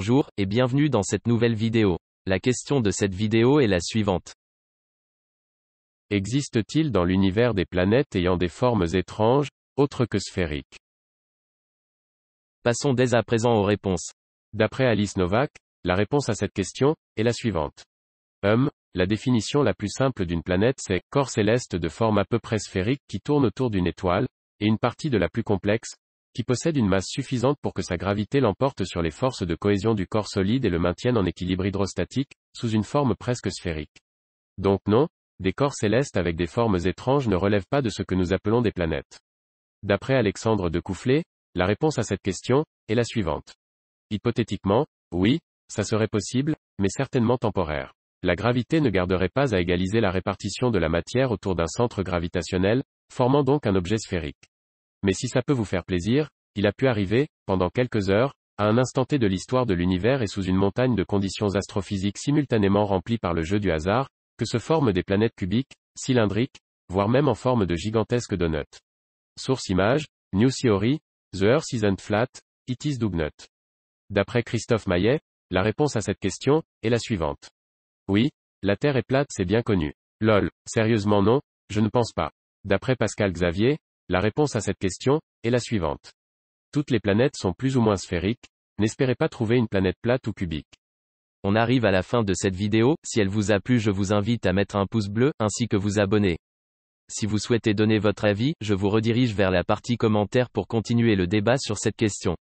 Bonjour, et bienvenue dans cette nouvelle vidéo. La question de cette vidéo est la suivante. Existe-t-il dans l'univers des planètes ayant des formes étranges, autres que sphériques Passons dès à présent aux réponses. D'après Alice Novak, la réponse à cette question, est la suivante. Hum, la définition la plus simple d'une planète c'est, corps céleste de forme à peu près sphérique qui tourne autour d'une étoile, et une partie de la plus complexe, qui possède une masse suffisante pour que sa gravité l'emporte sur les forces de cohésion du corps solide et le maintienne en équilibre hydrostatique, sous une forme presque sphérique. Donc non, des corps célestes avec des formes étranges ne relèvent pas de ce que nous appelons des planètes. D'après Alexandre de Coufflet, la réponse à cette question, est la suivante. Hypothétiquement, oui, ça serait possible, mais certainement temporaire. La gravité ne garderait pas à égaliser la répartition de la matière autour d'un centre gravitationnel, formant donc un objet sphérique mais si ça peut vous faire plaisir, il a pu arriver, pendant quelques heures, à un instant T de l'histoire de l'univers et sous une montagne de conditions astrophysiques simultanément remplies par le jeu du hasard, que se forment des planètes cubiques, cylindriques, voire même en forme de gigantesques donuts. Source image, New Theory, The Earth Isn't Flat, It is doughnut D'après Christophe Maillet, la réponse à cette question, est la suivante. Oui, la Terre est plate c'est bien connu. Lol, sérieusement non, je ne pense pas. D'après Pascal Xavier, la réponse à cette question, est la suivante. Toutes les planètes sont plus ou moins sphériques, n'espérez pas trouver une planète plate ou cubique. On arrive à la fin de cette vidéo, si elle vous a plu je vous invite à mettre un pouce bleu, ainsi que vous abonner. Si vous souhaitez donner votre avis, je vous redirige vers la partie commentaire pour continuer le débat sur cette question.